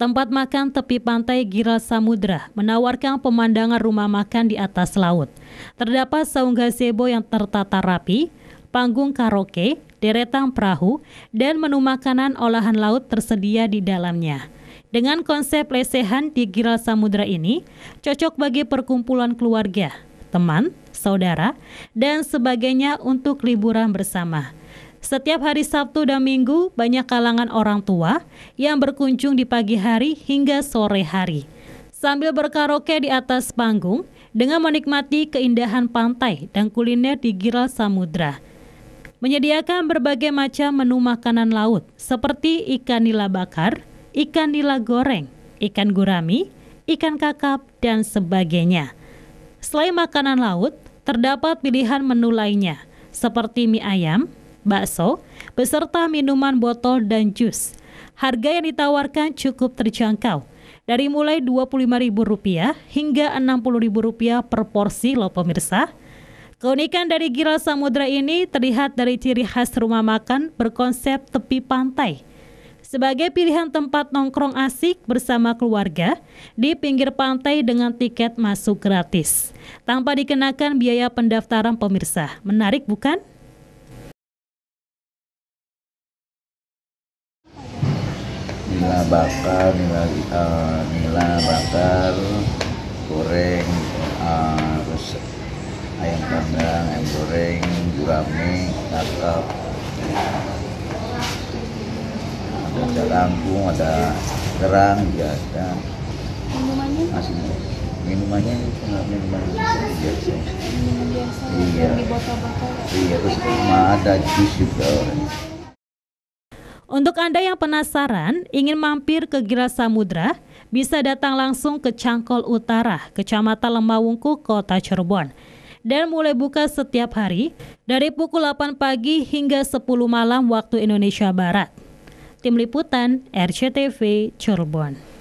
Tempat makan tepi pantai Gira Samudra menawarkan pemandangan rumah makan di atas laut. Terdapat saung gazebo yang tertata rapi, panggung karaoke, deretan perahu, dan menu makanan olahan laut tersedia di dalamnya. Dengan konsep lesehan di Gira Samudra ini, cocok bagi perkumpulan keluarga, teman, saudara, dan sebagainya untuk liburan bersama. Setiap hari Sabtu dan Minggu, banyak kalangan orang tua yang berkunjung di pagi hari hingga sore hari. Sambil berkaraoke di atas panggung dengan menikmati keindahan pantai dan kuliner di Giral Samudra. Menyediakan berbagai macam menu makanan laut seperti ikan nila bakar, ikan nila goreng, ikan gurami, ikan kakap, dan sebagainya. Selain makanan laut, terdapat pilihan menu lainnya seperti mie ayam, bakso, beserta minuman botol dan jus. Harga yang ditawarkan cukup terjangkau, dari mulai Rp25.000 hingga Rp60.000 per porsi lo pemirsa. Keunikan dari Giral Samudra ini terlihat dari ciri khas rumah makan berkonsep tepi pantai. Sebagai pilihan tempat nongkrong asik bersama keluarga di pinggir pantai dengan tiket masuk gratis. Tanpa dikenakan biaya pendaftaran pemirsa. Menarik bukan? nila bakar nila uh, nila bakar goreng uh, terus ayam panggang ayam goreng gurame kakap ada kangkung ada kerang juga ada minumannya masih minumannya cuma minuman biasa minuman biasa iya. yang dibotol botol iya terus ada jus juga untuk Anda yang penasaran, ingin mampir ke Gila Samudra, bisa datang langsung ke Cangkol Utara, Kecamatan Lemawungku, Kota Cirebon. Dan mulai buka setiap hari dari pukul 8 pagi hingga 10 malam waktu Indonesia Barat. Tim Liputan RCTV Cirebon.